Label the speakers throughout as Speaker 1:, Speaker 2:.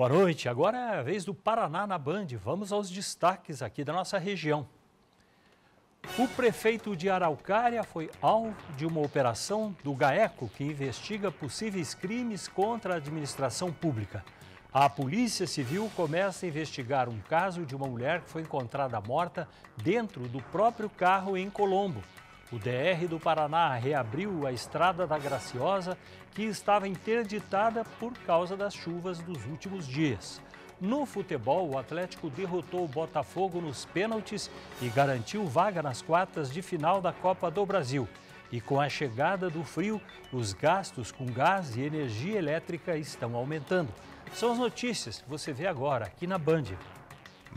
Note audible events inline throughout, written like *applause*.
Speaker 1: Boa noite. Agora é a vez do Paraná na Band. Vamos aos destaques aqui da nossa região. O prefeito de Araucária foi alvo de uma operação do GAECO que investiga possíveis crimes contra a administração pública. A Polícia Civil começa a investigar um caso de uma mulher que foi encontrada morta dentro do próprio carro em Colombo. O DR do Paraná reabriu a estrada da Graciosa, que estava interditada por causa das chuvas dos últimos dias. No futebol, o Atlético derrotou o Botafogo nos pênaltis e garantiu vaga nas quartas de final da Copa do Brasil. E com a chegada do frio, os gastos com gás e energia elétrica estão aumentando. São as notícias que você vê agora aqui na Band.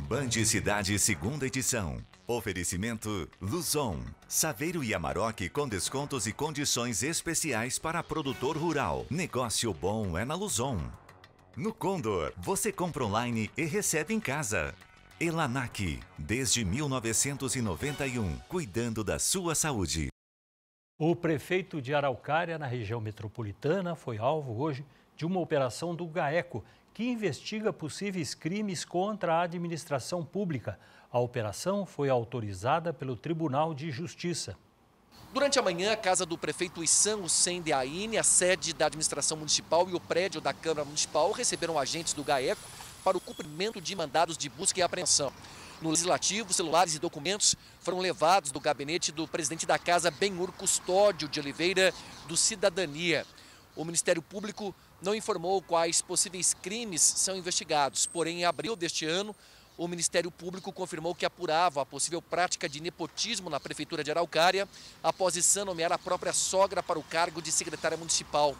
Speaker 2: Band Cidade, segunda edição. Oferecimento Luzon. Saveiro e Amarok com descontos e condições especiais para produtor rural. Negócio bom é na Luzon. No Condor, você compra online e recebe em casa. Elanac, desde 1991, cuidando da sua saúde.
Speaker 1: O prefeito de Araucária, na região metropolitana, foi alvo hoje de uma operação do GAECO, que investiga possíveis crimes contra a administração pública. A operação foi autorizada pelo Tribunal de Justiça.
Speaker 3: Durante a manhã, a casa do prefeito Issan Hussein de Aine, a sede da administração municipal e o prédio da Câmara Municipal receberam agentes do GAECO para o cumprimento de mandados de busca e apreensão. No legislativo, celulares e documentos foram levados do gabinete do presidente da casa, Benhur Custódio de Oliveira, do Cidadania. O Ministério Público não informou quais possíveis crimes são investigados, porém, em abril deste ano, o Ministério Público confirmou que apurava a possível prática de nepotismo na Prefeitura de Araucária após Issan nomear a própria sogra para o cargo de secretária municipal.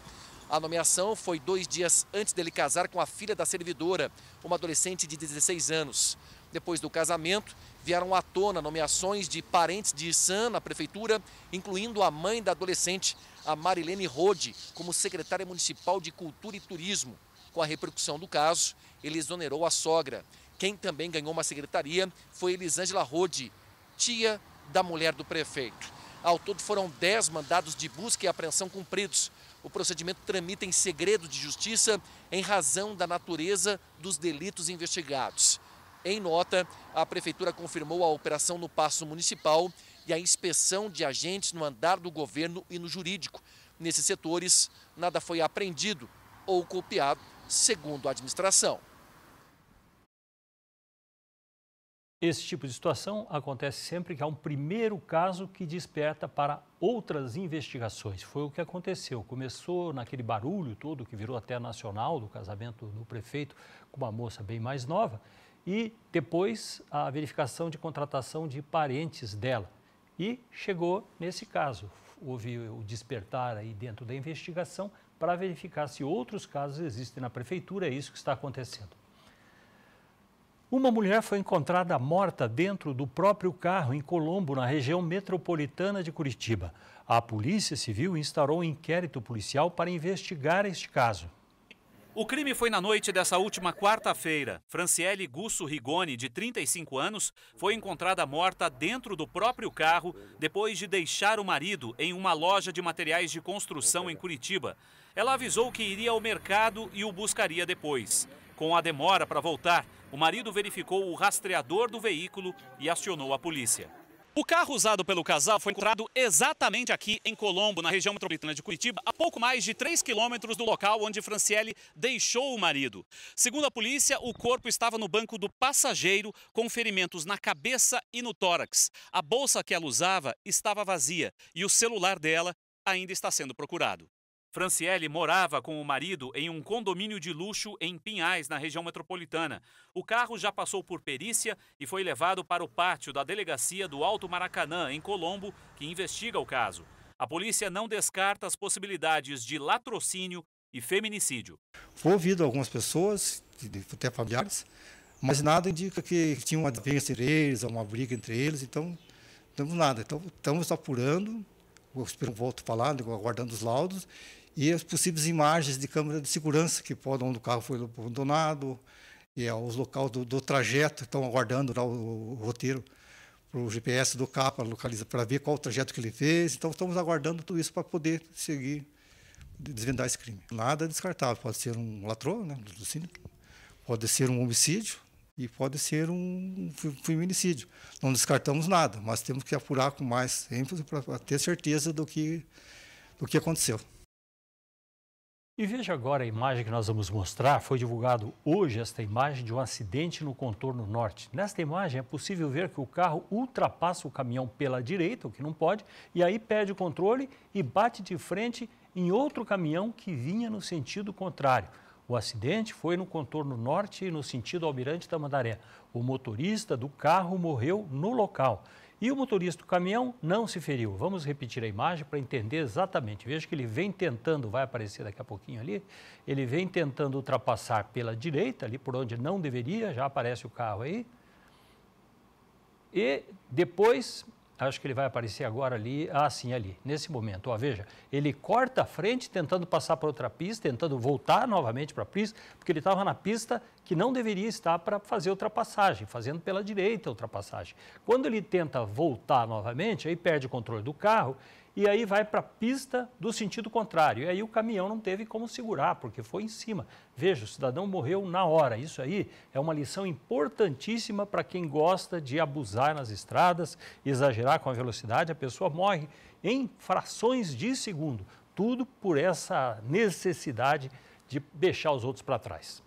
Speaker 3: A nomeação foi dois dias antes dele casar com a filha da servidora, uma adolescente de 16 anos. Depois do casamento, vieram à tona nomeações de parentes de Issan na prefeitura, incluindo a mãe da adolescente, a Marilene Rode, como secretária municipal de Cultura e Turismo. Com a repercussão do caso, ele exonerou a sogra. Quem também ganhou uma secretaria foi Elisângela Rode, tia da mulher do prefeito. Ao todo foram 10 mandados de busca e apreensão cumpridos. O procedimento tramita em segredo de justiça em razão da natureza dos delitos investigados. Em nota, a Prefeitura confirmou a operação no Passo Municipal e a inspeção de agentes no andar do governo e no jurídico. Nesses setores, nada foi apreendido ou copiado, segundo a administração.
Speaker 1: Esse tipo de situação acontece sempre que há um primeiro caso que desperta para outras investigações. Foi o que aconteceu. Começou naquele barulho todo que virou até nacional do casamento do prefeito com uma moça bem mais nova e depois a verificação de contratação de parentes dela. E chegou nesse caso, houve o despertar aí dentro da investigação para verificar se outros casos existem na prefeitura, é isso que está acontecendo. Uma mulher foi encontrada morta dentro do próprio carro em Colombo, na região metropolitana de Curitiba. A Polícia Civil instaurou um inquérito policial para investigar este caso.
Speaker 2: O crime foi na noite dessa última quarta-feira. Franciele Gusso Rigoni, de 35 anos, foi encontrada morta dentro do próprio carro depois de deixar o marido em uma loja de materiais de construção em Curitiba. Ela avisou que iria ao mercado e o buscaria depois. Com a demora para voltar, o marido verificou o rastreador do veículo e acionou a polícia. O carro usado pelo casal foi encontrado exatamente aqui em Colombo, na região metropolitana de Curitiba, a pouco mais de 3 quilômetros do local onde Franciele deixou o marido. Segundo a polícia, o corpo estava no banco do passageiro, com ferimentos na cabeça e no tórax. A bolsa que ela usava estava vazia e o celular dela ainda está sendo procurado. Franciele morava com o marido em um condomínio de luxo em Pinhais, na região metropolitana. O carro já passou por perícia e foi levado para o pátio da delegacia do Alto Maracanã, em Colombo, que investiga o caso. A polícia não descarta as possibilidades de latrocínio e feminicídio.
Speaker 1: Foi ouvido algumas pessoas, até familiares, mas nada indica que tinha uma desavença entre eles, uma briga entre eles, então não temos nada. Então estamos apurando, eu espero volto falando, né, aguardando os laudos e as possíveis imagens de câmera de segurança que podem onde o carro foi abandonado e aos é os locais do, do, trajeto estão aguardando lá o, o roteiro para o GPS do carro para localizar para ver qual o trajeto que ele fez. Então estamos aguardando tudo isso para poder seguir desvendar esse crime. Nada é descartável, pode ser um latrão, né, latrocínio, pode ser um homicídio e pode ser um feminicídio. Não descartamos nada, mas temos que apurar com mais ênfase para ter certeza do que do que aconteceu. E veja agora a imagem que nós vamos mostrar. Foi divulgado hoje esta imagem de um acidente no contorno norte. Nesta imagem é possível ver que o carro ultrapassa o caminhão pela direita, o que não pode, e aí perde o controle e bate de frente em outro caminhão que vinha no sentido contrário. O acidente foi no contorno norte, no sentido Almirante Tamandaré. O motorista do carro morreu no local. E o motorista do caminhão não se feriu. Vamos repetir a imagem para entender exatamente. Veja que ele vem tentando, vai aparecer daqui a pouquinho ali, ele vem tentando ultrapassar pela direita, ali por onde não deveria, já aparece o carro aí. E depois, acho que ele vai aparecer agora ali, ah, sim, ali, nesse momento. Ó, veja, ele corta a frente tentando passar para outra pista, tentando voltar novamente para a pista, porque ele estava na pista que não deveria estar para fazer ultrapassagem, fazendo pela direita a ultrapassagem. Quando ele tenta voltar novamente, aí perde o controle do carro e aí vai para a pista do sentido contrário. E aí o caminhão não teve como segurar, porque foi em cima. Veja, o cidadão morreu na hora. Isso aí é uma lição importantíssima para quem gosta de abusar nas estradas, exagerar com a velocidade. A pessoa morre em frações de segundo. Tudo por essa necessidade de deixar os outros para trás.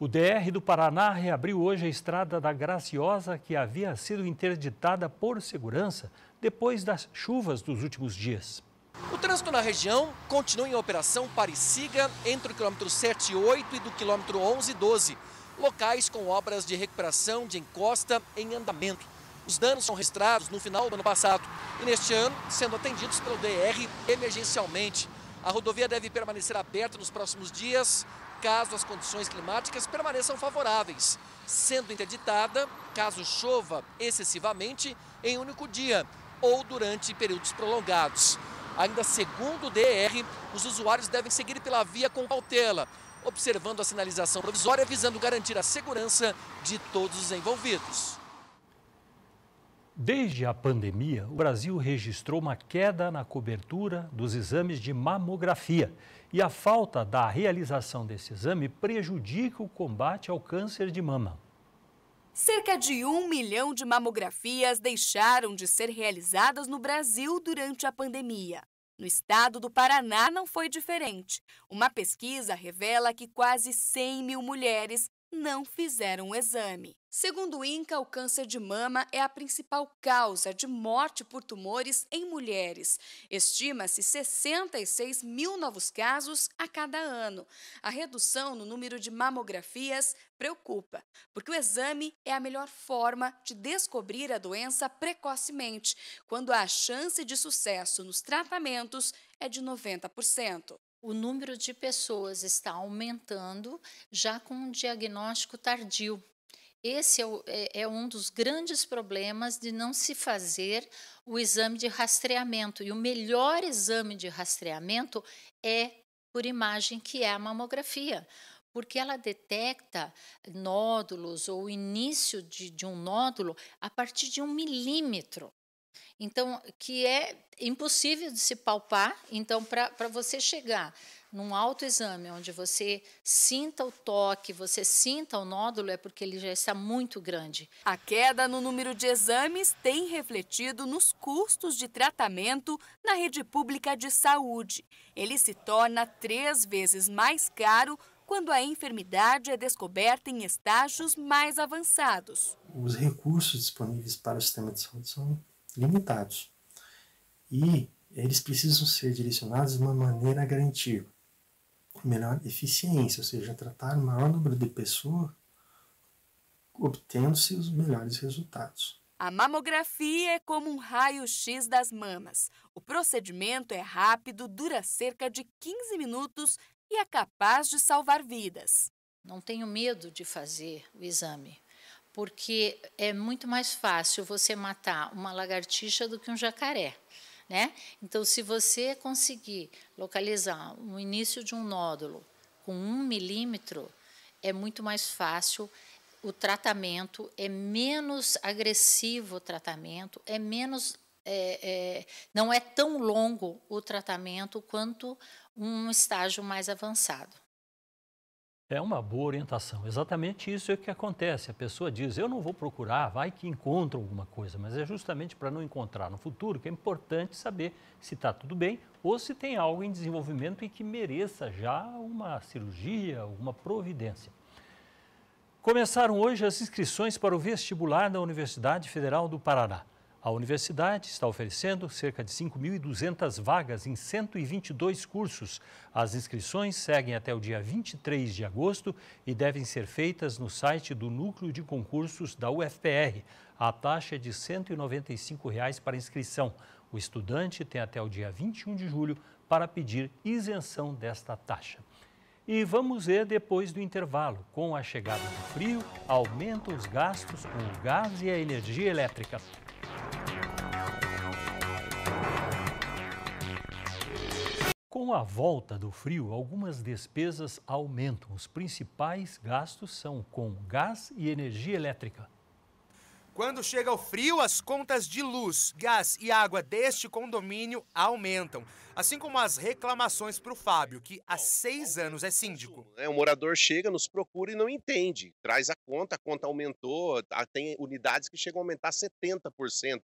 Speaker 1: O DR do Paraná reabriu hoje a estrada da Graciosa, que havia sido interditada por segurança depois das chuvas dos últimos dias.
Speaker 3: O trânsito na região continua em operação parecida entre o quilômetro 7 e 8 e do quilômetro 11 e 12. Locais com obras de recuperação de encosta em andamento. Os danos são registrados no final do ano passado e neste ano sendo atendidos pelo DR emergencialmente. A rodovia deve permanecer aberta nos próximos dias caso as condições climáticas permaneçam favoráveis, sendo interditada caso chova excessivamente em um único dia ou durante períodos prolongados. Ainda segundo o DR, os usuários devem seguir pela via com cautela, observando a sinalização provisória visando garantir a segurança de todos os envolvidos.
Speaker 1: Desde a pandemia, o Brasil registrou uma queda na cobertura dos exames de mamografia e a falta da realização desse exame prejudica o combate ao câncer de mama.
Speaker 4: Cerca de um milhão de mamografias deixaram de ser realizadas no Brasil durante a pandemia. No estado do Paraná não foi diferente. Uma pesquisa revela que quase 100 mil mulheres não fizeram o exame. Segundo o INCA, o câncer de mama é a principal causa de morte por tumores em mulheres. Estima-se 66 mil novos casos a cada ano. A redução no número de mamografias preocupa, porque o exame é a melhor forma de descobrir a doença precocemente, quando a chance de sucesso nos tratamentos
Speaker 5: é de 90% o número de pessoas está aumentando já com um diagnóstico tardio. Esse é, o, é, é, um dos grandes problemas de não se fazer o exame de rastreamento. E o melhor exame de rastreamento é por imagem, que é a mamografia, porque ela detecta nódulos ou início de, de um nódulo a partir de um milímetro. Então, que é impossível de se palpar. Então, para você chegar num autoexame onde você sinta o toque, você sinta o nódulo, é porque ele já está muito grande. A queda no número de exames tem refletido nos custos de tratamento na rede pública
Speaker 4: de saúde. Ele se torna três vezes mais caro quando a enfermidade é descoberta em estágios mais avançados.
Speaker 1: Os recursos disponíveis para o sistema de saúde são limitados. E eles precisam ser direcionados de uma maneira a garantir melhor eficiência, ou seja, tratar o maior número de pessoas obtendo-se os melhores resultados.
Speaker 4: A mamografia é como um raio-x das mamas. O procedimento é
Speaker 5: rápido, dura cerca de 15 minutos e é capaz de salvar vidas. Não tenho medo de fazer o exame, porque é muito mais fácil você matar uma lagartixa do que um jacaré. Né? Então, se você conseguir localizar o início de um nódulo com um milímetro, é muito mais fácil o tratamento, é menos agressivo o tratamento, é menos. É, é, não é tão longo o tratamento quanto um estágio mais avançado.
Speaker 1: É uma boa orientação. Exatamente isso é o que acontece. A pessoa diz: Eu não vou procurar, vai que encontro alguma coisa. Mas é justamente para não encontrar no futuro que é importante saber se está tudo bem ou se tem algo em desenvolvimento e que mereça já uma cirurgia, alguma providência. Começaram hoje as inscrições para o vestibular da Universidade Federal do Paraná. A universidade está oferecendo cerca de 5.200 vagas em 122 cursos. As inscrições seguem até o dia 23 de agosto e devem ser feitas no site do Núcleo de Concursos da UFPR. A taxa é de R$ 195 para inscrição. O estudante tem até o dia 21 de julho para pedir isenção desta taxa. E vamos ver depois do intervalo. Com a chegada do frio, aumentam os gastos com o gás e a energia elétrica. Com a volta do frio, algumas despesas aumentam. Os principais gastos são com gás e energia elétrica. Quando
Speaker 6: chega o frio, as contas de luz, gás e água deste condomínio aumentam, assim como as reclamações para o Fábio, que há seis anos é síndico.
Speaker 3: É, o morador
Speaker 6: chega, nos procura e não entende. Traz a conta, a conta aumentou, tem unidades que chegam a aumentar 70%.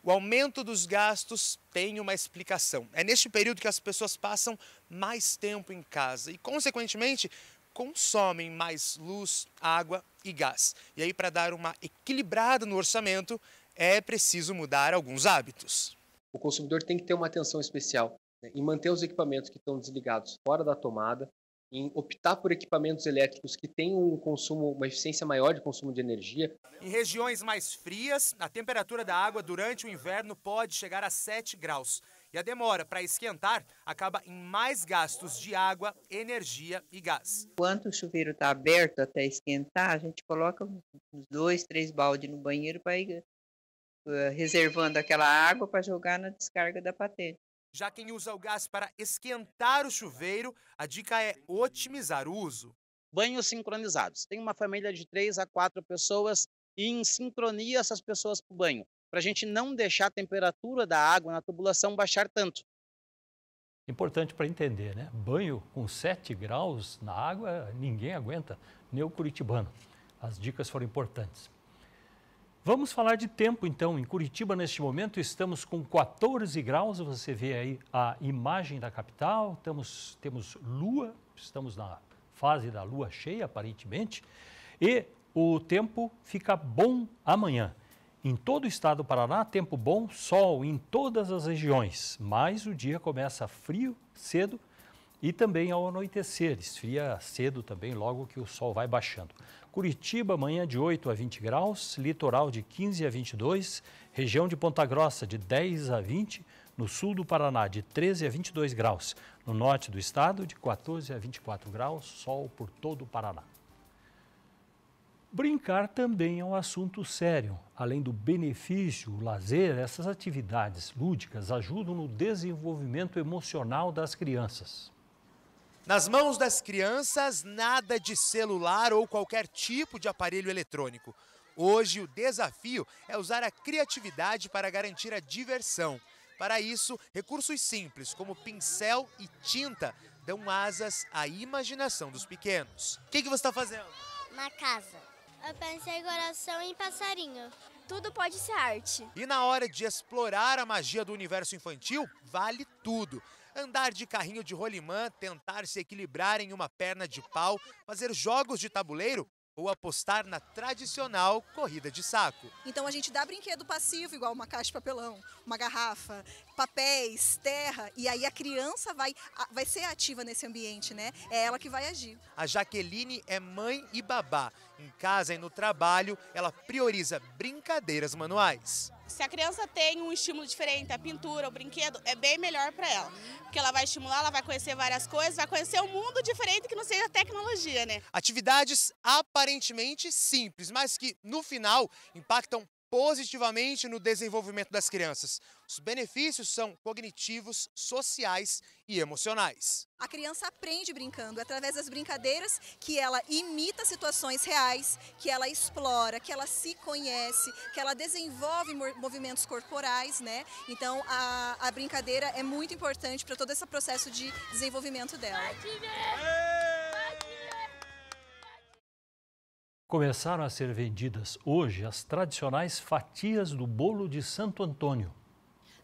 Speaker 6: O aumento dos gastos tem uma explicação. É neste período que as pessoas passam mais tempo em casa e, consequentemente, consomem mais luz, água e gás. E aí, para dar uma equilibrada no orçamento, é preciso mudar alguns hábitos. O consumidor tem que ter uma atenção especial
Speaker 3: né, em manter os equipamentos que estão desligados fora da tomada, em optar por equipamentos elétricos que tenham um consumo, uma eficiência maior de consumo de energia.
Speaker 6: Em regiões mais frias, a temperatura da água durante o inverno pode chegar a 7 graus. E a demora para esquentar acaba em mais gastos de água, energia e gás.
Speaker 5: Enquanto o chuveiro
Speaker 7: está aberto até esquentar, a gente coloca uns dois, três baldes no banheiro para ir uh, reservando aquela água para jogar na descarga da patente. Já quem usa
Speaker 6: o gás para esquentar o chuveiro, a dica é otimizar o uso. Banhos sincronizados. Tem uma família de três a quatro pessoas e em sincronia essas pessoas para o banho para a gente não deixar a temperatura da água na tubulação baixar tanto.
Speaker 1: Importante para entender, né? Banho com 7 graus na água, ninguém aguenta, nem o curitibano. As dicas foram importantes. Vamos falar de tempo então. Em Curitiba, neste momento, estamos com 14 graus. Você vê aí a imagem da capital. Estamos, temos lua, estamos na fase da lua cheia, aparentemente. E o tempo fica bom amanhã. Em todo o estado do Paraná, tempo bom, sol em todas as regiões, mas o dia começa frio cedo e também ao anoitecer, esfria cedo também, logo que o sol vai baixando. Curitiba, manhã de 8 a 20 graus, litoral de 15 a 22, região de Ponta Grossa de 10 a 20, no sul do Paraná de 13 a 22 graus, no norte do estado de 14 a 24 graus, sol por todo o Paraná. Brincar também é um assunto sério. Além do benefício, o lazer, essas atividades lúdicas ajudam no desenvolvimento emocional das crianças.
Speaker 6: Nas mãos das crianças, nada de celular ou qualquer tipo de aparelho eletrônico. Hoje, o desafio é usar a criatividade para garantir a diversão. Para isso, recursos simples como pincel e tinta dão asas à imaginação dos pequenos. O que, que você está fazendo? Uma casa. Eu pensei coração e passarinho. Tudo pode
Speaker 8: ser arte.
Speaker 6: E na hora de explorar a magia do universo infantil, vale tudo. Andar de carrinho de rolimã, tentar se equilibrar em uma perna de pau, fazer jogos de tabuleiro ou apostar na tradicional corrida de saco.
Speaker 7: Então a gente dá brinquedo passivo, igual uma caixa de papelão, uma garrafa, papéis, terra, e aí a criança vai, vai ser ativa nesse ambiente, né? É ela que vai agir.
Speaker 6: A Jaqueline é mãe e babá. Em casa e no trabalho, ela prioriza brincadeiras manuais
Speaker 4: se a criança tem um estímulo diferente, a pintura, o brinquedo, é bem melhor para ela. Porque ela vai estimular, ela vai conhecer várias coisas, vai conhecer um mundo diferente que não seja tecnologia, né?
Speaker 6: Atividades aparentemente simples, mas que no final impactam positivamente no desenvolvimento das crianças. Os benefícios são cognitivos, sociais e emocionais.
Speaker 7: A criança aprende brincando, através das brincadeiras que ela imita situações reais, que ela explora, que ela se conhece, que ela desenvolve movimentos corporais, né? Então a, a brincadeira é muito importante para todo esse processo de desenvolvimento dela.
Speaker 1: Começaram a ser vendidas hoje as tradicionais fatias do bolo de Santo Antônio.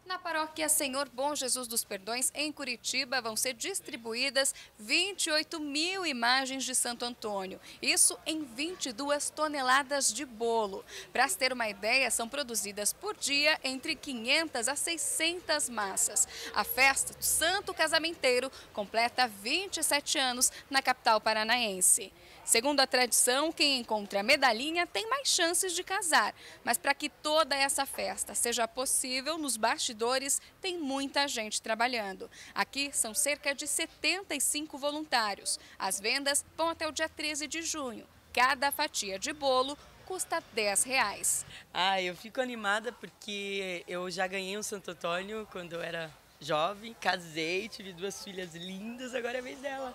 Speaker 4: Na paróquia Senhor Bom Jesus dos Perdões, em Curitiba, vão ser distribuídas 28 mil imagens de Santo Antônio. Isso em 22 toneladas de bolo. Para se ter uma ideia, são produzidas por dia entre 500 a 600 massas. A festa do Santo Casamenteiro completa 27 anos na capital paranaense. Segundo a tradição, quem encontra a medalhinha tem mais chances de casar. Mas para que toda essa festa seja possível, nos bastidores tem muita gente trabalhando. Aqui são cerca de 75 voluntários. As vendas vão até o dia 13 de junho. Cada fatia de bolo custa 10 reais. Ah, eu fico animada porque eu já ganhei um Santo Antônio quando eu era jovem, casei, tive duas filhas lindas, agora é vez dela.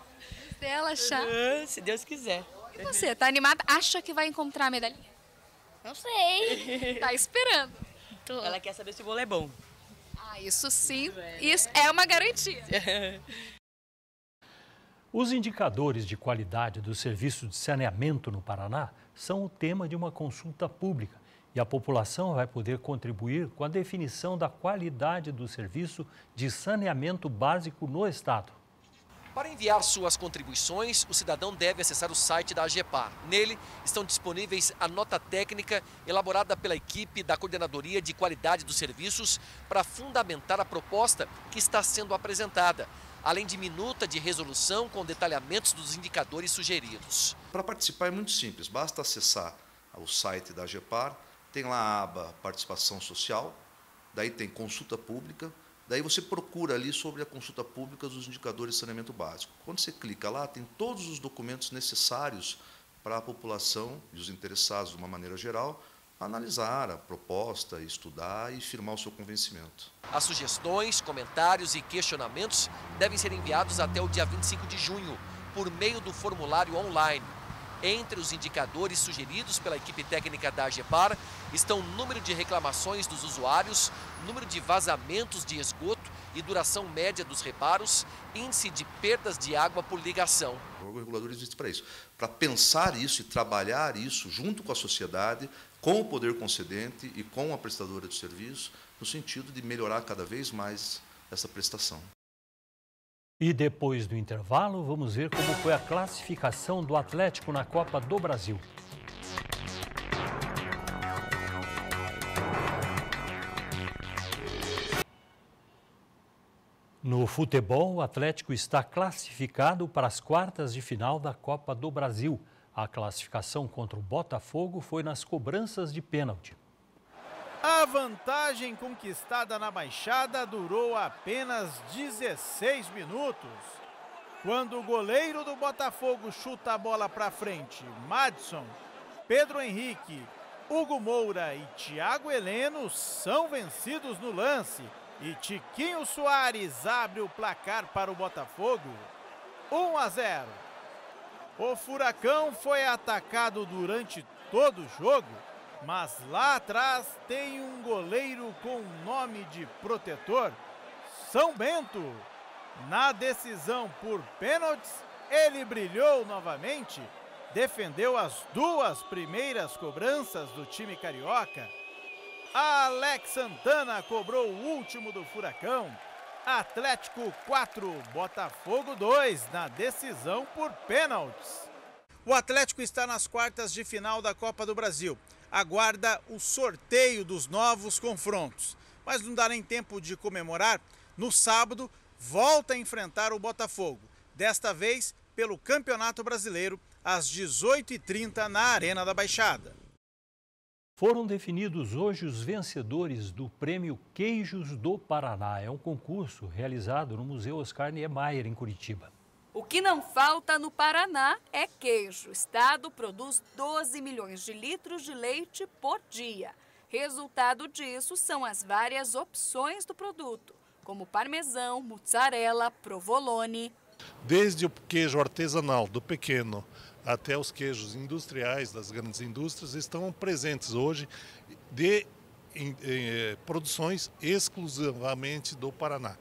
Speaker 4: Dela, chá. Se Deus quiser. E você, tá animada? Acha que vai encontrar a medalhinha? Não sei. *laughs* tá
Speaker 1: esperando.
Speaker 4: Tô. Ela quer saber se o bolo é bom. Ah, isso sim, isso é uma garantia.
Speaker 8: *laughs*
Speaker 1: Os indicadores de qualidade do serviço de saneamento no Paraná são o tema de uma consulta pública e a população vai poder contribuir com a definição da qualidade do serviço de saneamento básico no Estado.
Speaker 3: Para enviar suas contribuições, o cidadão deve acessar o site da AGEPAR. Nele estão disponíveis a nota técnica elaborada pela equipe da Coordenadoria de Qualidade dos Serviços para fundamentar a proposta que está sendo apresentada, além de minuta de resolução com detalhamentos dos indicadores sugeridos.
Speaker 6: Para participar é muito simples, basta acessar o site da AGEPAR, tem lá a aba Participação Social, daí tem Consulta Pública, daí você procura ali sobre a consulta pública dos indicadores de saneamento básico. Quando você clica lá, tem todos os documentos necessários para a população e os interessados, de uma maneira geral, analisar a proposta, estudar e firmar o seu convencimento.
Speaker 3: As sugestões, comentários e questionamentos devem ser enviados até o dia 25 de junho, por meio do formulário online entre os indicadores sugeridos pela equipe técnica da AGEPAR estão o número de reclamações dos usuários, número de vazamentos de esgoto e duração média dos reparos, índice de perdas de água por ligação.
Speaker 6: O órgão regulador existe para isso, para pensar isso e trabalhar isso junto com a sociedade, com o poder concedente e com a prestadora de serviço, no sentido de melhorar cada vez mais essa prestação.
Speaker 1: E depois do intervalo, vamos ver como foi a classificação do Atlético na Copa do Brasil. No futebol, o Atlético está classificado para as quartas de final da Copa do Brasil. A classificação contra o Botafogo foi nas cobranças de pênalti.
Speaker 9: A vantagem conquistada na Baixada durou apenas 16 minutos. Quando o goleiro do Botafogo chuta a bola para frente, Madison, Pedro Henrique, Hugo Moura e Thiago Heleno são vencidos no lance e Tiquinho Soares abre o placar para o Botafogo. 1 a 0. O Furacão foi atacado durante todo o jogo mas lá atrás tem um goleiro com nome de protetor, São Bento. Na decisão por pênaltis, ele brilhou novamente, defendeu as duas primeiras cobranças do time carioca. Alex Santana cobrou o último do Furacão. Atlético 4, Botafogo 2 na decisão por pênaltis. O Atlético está nas quartas de final da Copa do Brasil aguarda o sorteio dos novos confrontos. Mas não dá nem tempo de comemorar. No sábado, volta a enfrentar o Botafogo. Desta vez, pelo Campeonato Brasileiro, às 18h30 na Arena da Baixada.
Speaker 1: Foram definidos hoje os vencedores do Prêmio Queijos do Paraná. É um concurso realizado no Museu Oscar Niemeyer, em Curitiba.
Speaker 4: O que não falta no Paraná é queijo. O estado produz 12 milhões de litros de leite por dia. Resultado disso são as várias opções do produto, como parmesão, mozzarella, provolone.
Speaker 8: Desde o queijo artesanal, do pequeno, até os queijos industriais das grandes indústrias, estão presentes hoje de em, em, eh, produções exclusivamente do Paraná.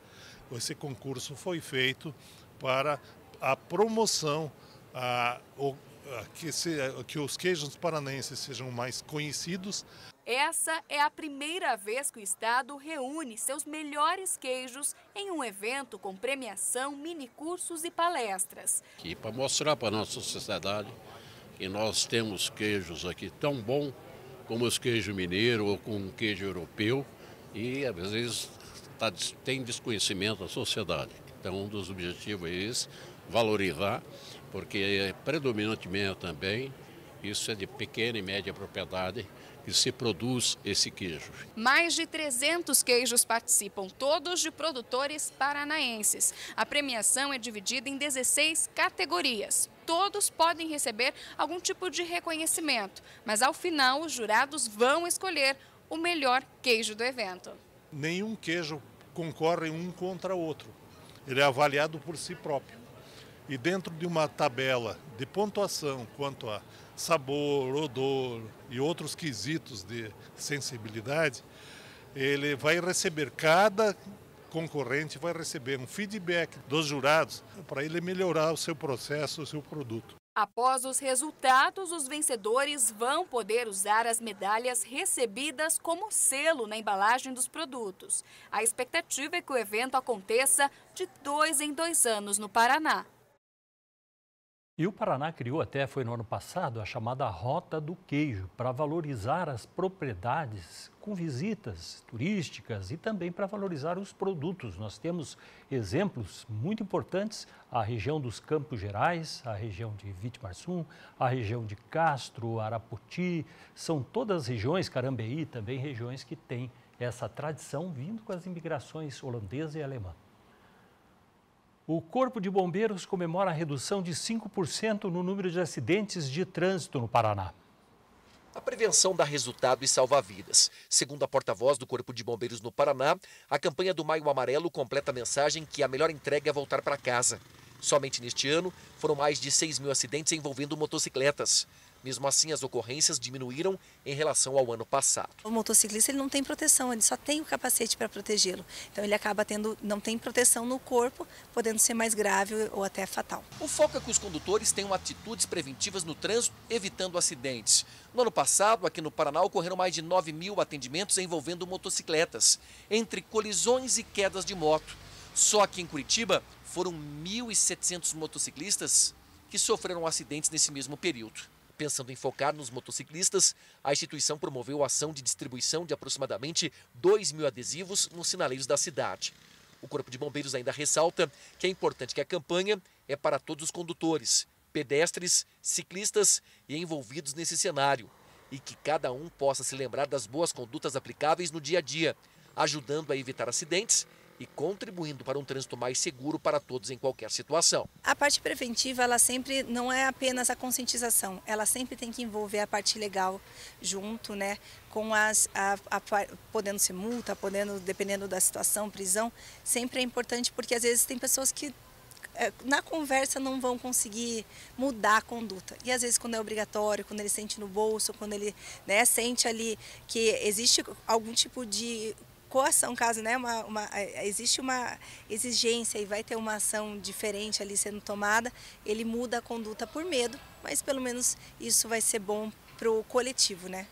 Speaker 8: Esse concurso foi feito para a promoção a, a que, se, a, que os queijos paranenses sejam mais conhecidos.
Speaker 4: Essa é a primeira vez que o Estado reúne seus melhores queijos em um evento com premiação, minicursos e palestras.
Speaker 1: Aqui para mostrar para a nossa sociedade que nós temos queijos aqui tão bom como os queijos mineiro ou com queijo europeu e às vezes tá, tem desconhecimento da sociedade. Então, um dos objetivos é esse, valorizar, porque é predominantemente também isso é de pequena e média propriedade que se produz esse queijo.
Speaker 4: Mais de 300 queijos participam, todos de produtores paranaenses. A premiação é dividida em 16 categorias. Todos podem receber algum tipo de reconhecimento, mas ao final os jurados vão escolher o melhor queijo do evento.
Speaker 8: Nenhum queijo concorre um contra o outro ele é avaliado por si próprio. E dentro de uma tabela de pontuação quanto a sabor, odor e outros quesitos de sensibilidade, ele vai receber, cada concorrente vai receber um feedback dos jurados para ele melhorar o seu processo, o seu produto.
Speaker 4: Após os resultados, os vencedores vão poder usar as medalhas recebidas como selo na embalagem dos produtos. A expectativa é que o evento aconteça de dois em dois anos no Paraná.
Speaker 1: E o Paraná criou até, foi no ano passado, a chamada Rota do Queijo, para valorizar as propriedades com visitas turísticas e também para valorizar os produtos. Nós temos exemplos muito importantes, a região dos Campos Gerais, a região de Vitimarsum, a região de Castro, Araputi, são todas regiões, Carambeí também, regiões que têm essa tradição vindo com as imigrações holandesa e alemã. O Corpo de Bombeiros comemora a redução de 5% no número de acidentes de trânsito no Paraná.
Speaker 3: A prevenção dá resultado e salva vidas. Segundo a porta-voz do Corpo de Bombeiros no Paraná, a campanha do Maio Amarelo completa a mensagem que a melhor entrega é voltar para casa. Somente neste ano, foram mais de 6 mil acidentes envolvendo motocicletas. Mesmo assim, as ocorrências diminuíram em relação ao ano passado.
Speaker 7: O motociclista ele não tem proteção, ele só tem o capacete para protegê-lo. Então ele acaba tendo, não tem proteção no corpo, podendo ser mais grave ou até fatal.
Speaker 3: O foco é que os condutores tenham atitudes preventivas no trânsito, evitando acidentes. No ano passado, aqui no Paraná, ocorreram mais de 9 mil atendimentos envolvendo motocicletas, entre colisões e quedas de moto. Só aqui em Curitiba, foram 1.700 motociclistas que sofreram acidentes nesse mesmo período. Pensando em focar nos motociclistas, a instituição promoveu a ação de distribuição de aproximadamente 2 mil adesivos nos sinaleiros da cidade. O Corpo de Bombeiros ainda ressalta que é importante que a campanha é para todos os condutores, pedestres, ciclistas e envolvidos nesse cenário, e que cada um possa se lembrar das boas condutas aplicáveis no dia a dia, ajudando a evitar acidentes e contribuindo para um trânsito mais seguro para todos em qualquer situação.
Speaker 7: A parte preventiva, ela sempre não é apenas a conscientização, ela sempre tem que envolver a parte legal junto, né? Com as a, a, podendo ser multa, podendo dependendo da situação, prisão, sempre é importante porque às vezes tem pessoas que é, na conversa não vão conseguir mudar a conduta. E às vezes quando é obrigatório, quando ele sente no bolso, quando ele né, sente ali que existe algum tipo de coação, caso né, uma, uma, é, é, existe uma exigência e vai ter uma ação diferente ali sendo tomada, ele muda a conduta por medo, mas pelo menos isso vai ser bom para o coletivo, né?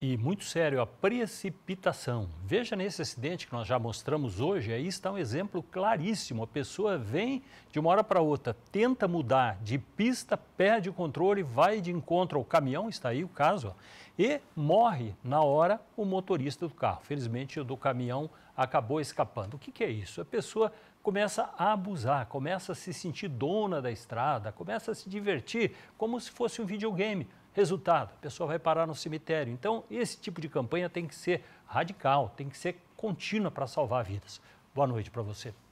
Speaker 1: E muito sério, a precipitação. Veja nesse acidente que nós já mostramos hoje, aí está um exemplo claríssimo. A pessoa vem de uma hora para outra, tenta mudar de pista, perde o controle, vai de encontro ao caminhão, está aí o caso, e morre na hora o motorista do carro. Felizmente, o do caminhão acabou escapando. O que, que é isso? A pessoa começa a abusar, começa a se sentir dona da estrada, começa a se divertir como se fosse um videogame Resultado, a pessoa vai parar no cemitério. Então, esse tipo de campanha tem que ser radical, tem que ser contínua para salvar vidas. Boa noite para você.